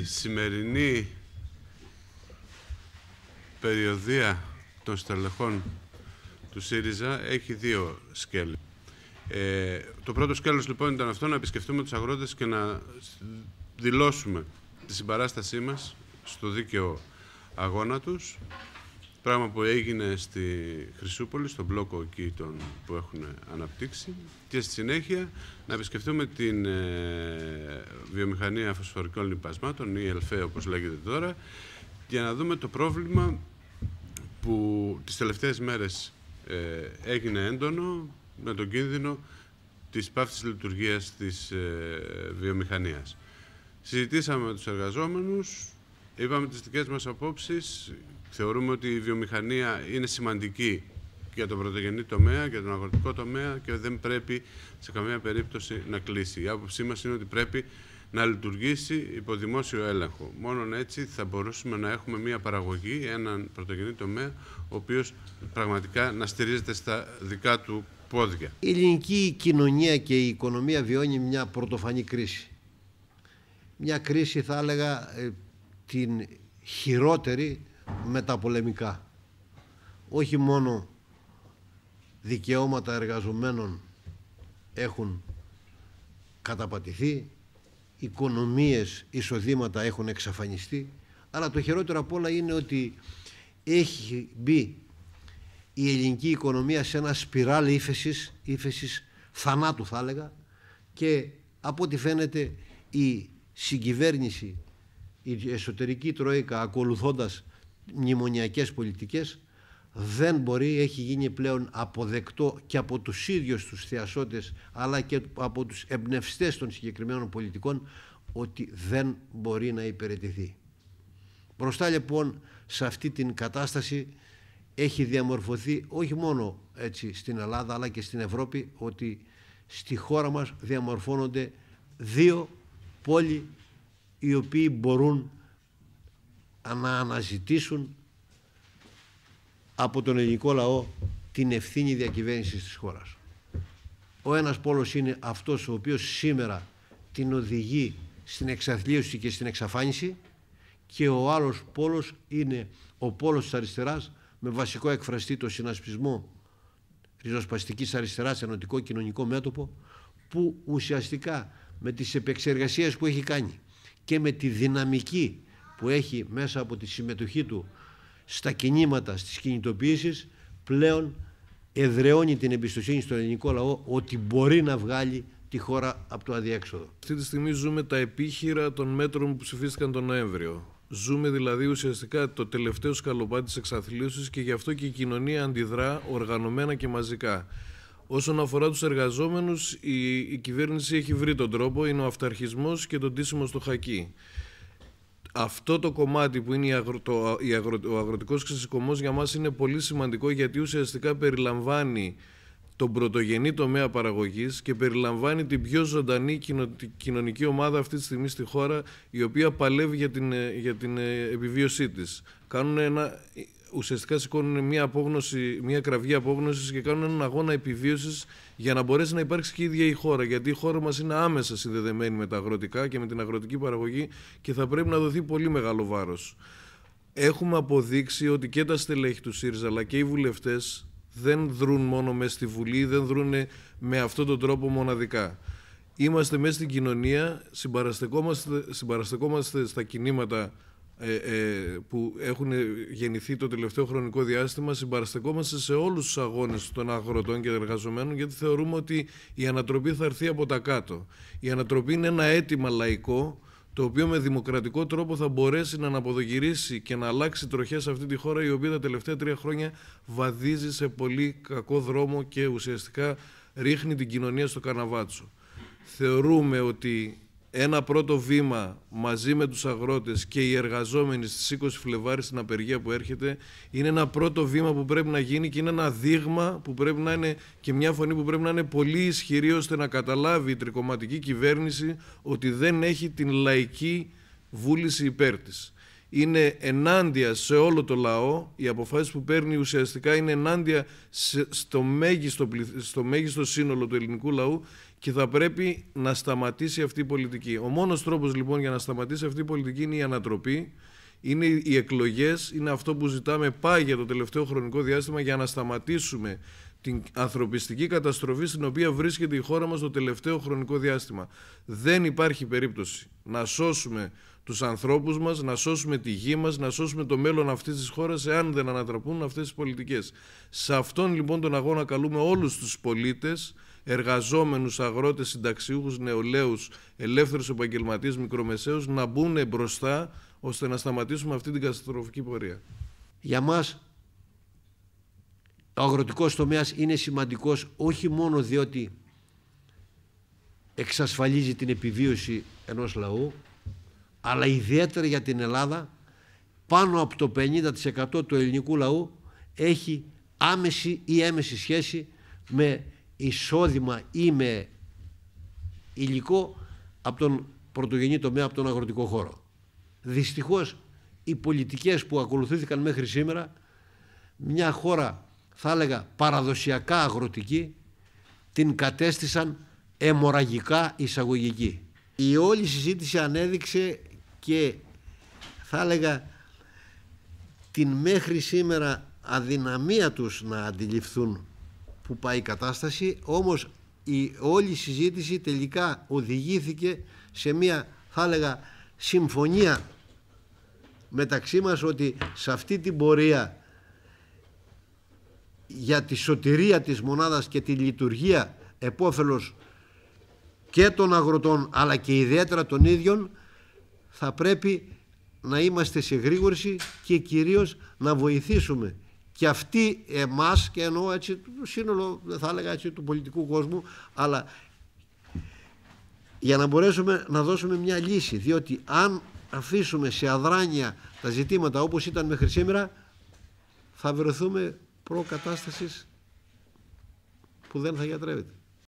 Η σημερινή περιοδία των στελεχών του ΣΥΡΙΖΑ έχει δύο σκέλη. Ε, το πρώτο σκέλος λοιπόν ήταν αυτό να επισκεφτούμε τους αγρότες και να δηλώσουμε τη συμπαράστασή μας στο δίκαιο αγώνα τους Πράγμα που έγινε στη Χρυσούπολη, στον μπλόκο εκεί τον που έχουν αναπτύξει. Και στη συνέχεια να επισκεφτούμε την ε, βιομηχανία φωσφορικών λιπασμάτων, ή ΕΛΦΕ όπως λέγεται τώρα, για να δούμε το πρόβλημα που τις τελευταίες μέρες ε, έγινε έντονο με τον κίνδυνο της πάυσης λειτουργίας της ε, βιομηχανίας. Συζητήσαμε με τους εργαζόμενους, Είπαμε τις δικές μας απόψεις. Θεωρούμε ότι η βιομηχανία είναι σημαντική για τον πρωτογενή τομέα, για τον αγροτικό τομέα και δεν πρέπει σε καμία περίπτωση να κλείσει. Η άποψή μας είναι ότι πρέπει να λειτουργήσει υπό δημόσιο έλεγχο. Μόνο έτσι θα μπορούσαμε να έχουμε μια παραγωγή, έναν πρωτογενή τομέα, ο οποίος πραγματικά να στηρίζεται στα δικά του πόδια. Η ελληνική κοινωνία και η οικονομία βιώνει μια πρωτοφανή κρίση. Μια κρίση θα έλεγα ε, την χειρότερη πολεμικά. Όχι μόνο δικαιώματα εργαζομένων έχουν καταπατηθεί, οικονομίες, εισοδήματα έχουν εξαφανιστεί, αλλά το χειρότερο απ' όλα είναι ότι έχει μπει η ελληνική οικονομία σε ένα σπιράλ ύφεσης, ύφεσης θανάτου θα έλεγα και από ό,τι φαίνεται η συγκυβέρνηση η εσωτερική Τρόικα ακολουθώντας μνημονιακές πολιτικές δεν μπορεί, έχει γίνει πλέον αποδεκτό και από τους ίδιους τους θεασότες αλλά και από τους εμπνευστές των συγκεκριμένων πολιτικών ότι δεν μπορεί να υπηρετηθεί. Μπροστά λοιπόν σε αυτή την κατάσταση έχει διαμορφωθεί όχι μόνο έτσι στην Ελλάδα αλλά και στην Ευρώπη ότι στη χώρα μας διαμορφώνονται δύο πόλοι οι οποίοι μπορούν να αναζητήσουν από τον ελληνικό λαό την ευθύνη διακυβέρνησης της χώρας. Ο ένας πόλος είναι αυτός ο οποίος σήμερα την οδηγεί στην εξαθλίωση και στην εξαφάνιση και ο άλλος πόλος είναι ο πόλος της αριστεράς με βασικό εκφραστή το συνασπισμό ριζοσπαστικής αριστεράς ενωτικό κοινωνικό μέτωπο που ουσιαστικά με τις επεξεργασίες που έχει κάνει και με τη δυναμική που έχει μέσα από τη συμμετοχή του στα κινήματα, στις κινητοποιήσεις, πλέον εδραιώνει την εμπιστοσύνη στον ελληνικό λαό ότι μπορεί να βγάλει τη χώρα από το αδιέξοδο. Αυτή τη στιγμή ζούμε τα επίχειρα των μέτρων που ψηφίστηκαν τον Νοέμβριο. Ζούμε δηλαδή ουσιαστικά το τελευταίο σκαλοπάτι της εξαθλίωσης και γι' αυτό και η κοινωνία αντιδρά οργανωμένα και μαζικά. Όσον αφορά τους εργαζόμενους, η, η κυβέρνηση έχει βρει τον τρόπο, είναι ο αυταρχισμός και το ντύσιμο στο χακί. Αυτό το κομμάτι που είναι η αγρο, το, ο αγροτικός ξεσηκωμός για μας είναι πολύ σημαντικό γιατί ουσιαστικά περιλαμβάνει τον πρωτογενή τομέα παραγωγής και περιλαμβάνει την πιο ζωντανή κοινωνική ομάδα αυτή τη στιγμή στη χώρα η οποία παλεύει για την, ε, για την ε, επιβίωσή της. Κάνουν ένα ουσιαστικά σηκώνουν μια, απόγνωση, μια κραυγή απόγνωσης και κάνουν έναν αγώνα επιβίωσης για να μπορέσει να υπάρξει και η ίδια η χώρα. Γιατί η χώρα μας είναι άμεσα συνδεδεμένη με τα αγροτικά και με την αγροτική παραγωγή και θα πρέπει να δοθεί πολύ μεγάλο βάρος. Έχουμε αποδείξει ότι και τα στελέχη του ΣΥΡΙΖΑ αλλά και οι βουλευτές δεν δρούν μόνο μες στη Βουλή, δεν δρούν με αυτόν τον τρόπο μοναδικά. Είμαστε μέσα στην κοινωνία, συμπαραστεκόμαστε, συμπαραστεκόμαστε στα κινήματα ε, ε, που έχουν γεννηθεί το τελευταίο χρονικό διάστημα συμπαραστεκόμαστε σε όλους τους αγώνες των αγροτών και των εργαζομένων γιατί θεωρούμε ότι η ανατροπή θα έρθει από τα κάτω. Η ανατροπή είναι ένα αίτημα λαϊκό το οποίο με δημοκρατικό τρόπο θα μπορέσει να αναποδογυρίσει και να αλλάξει τροχές σε αυτή τη χώρα η οποία τα τελευταία τρία χρόνια βαδίζει σε πολύ κακό δρόμο και ουσιαστικά ρίχνει την κοινωνία στο καναβάτσο. Θεωρούμε ότι ένα πρώτο βήμα μαζί με τους αγρότες και οι εργαζόμενοι στις 20 Φλεβάρι στην απεργία που έρχεται είναι ένα πρώτο βήμα που πρέπει να γίνει και είναι ένα δείγμα που πρέπει να είναι και μια φωνή που πρέπει να είναι πολύ ισχυρή ώστε να καταλάβει η τρικομματική κυβέρνηση ότι δεν έχει την λαϊκή βούληση υπέρ της. Είναι ενάντια σε όλο το λαό, οι αποφάσεις που παίρνει ουσιαστικά είναι ενάντια στο μέγιστο, στο μέγιστο σύνολο του ελληνικού λαού και θα πρέπει να σταματήσει αυτή η πολιτική. Ο μόνος τρόπος λοιπόν για να σταματήσει αυτή η πολιτική είναι η ανατροπή, είναι οι εκλογές, είναι αυτό που ζητάμε πάει για το τελευταίο χρονικό διάστημα για να σταματήσουμε την ανθρωπιστική καταστροφή στην οποία βρίσκεται η χώρα μας το τελευταίο χρονικό διάστημα. Δεν υπάρχει περίπτωση να σώσουμε τους ανθρώπους μας, να σώσουμε τη γη μας, να σώσουμε το μέλλον αυτής της χώρας εάν δεν ανατραπούν αυτές τις πολιτικές. Σε αυτόν λοιπόν τον αγώνα καλούμε όλους τους πολίτες, εργαζόμενους, αγρότες, συνταξιούχους, νεολαίους, ελεύθερους επαγγελματίες, μικρομεσαίους να μπουν μπροστά ώστε να σταματήσουμε αυτή την καταστροφική πορεία. Για μας ο αγροτικός τομέας είναι σημαντικός όχι μόνο διότι εξασφαλίζει την επιβίωση ενός λαού αλλά ιδιαίτερα για την Ελλάδα πάνω από το 50% του ελληνικού λαού έχει άμεση ή έμεση σχέση με εισόδημα ή με υλικό από τον πρωτογενή τομέα, από τον αγροτικό χώρο. Δυστυχώς οι πολιτικές που ακολουθήθηκαν μέχρι σήμερα μια χώρα θα έλεγα παραδοσιακά αγροτική την κατέστησαν εμοραγικά εισαγωγική. Η όλη συζήτηση ανέδειξε και θα έλεγα την μέχρι σήμερα αδυναμία τους να αντιληφθούν που πάει η κατάσταση όμως η όλη συζήτηση τελικά οδηγήθηκε σε μια θα συμφωνία μεταξύ μας ότι σε αυτή την πορεία για τη σωτηρία της μονάδας και τη λειτουργία επόφελος και των αγροτών αλλά και ιδιαίτερα των ίδιων θα πρέπει να είμαστε σε γρήγορση και κυρίως να βοηθήσουμε και αυτοί εμάς και εννοώ έτσι το σύνολο θα έλεγα έτσι του πολιτικού κόσμου αλλά για να μπορέσουμε να δώσουμε μια λύση διότι αν αφήσουμε σε αδράνεια τα ζητήματα όπως ήταν μέχρι σήμερα θα βρεθούμε προκατάστασης που δεν θα γιατρεύεται.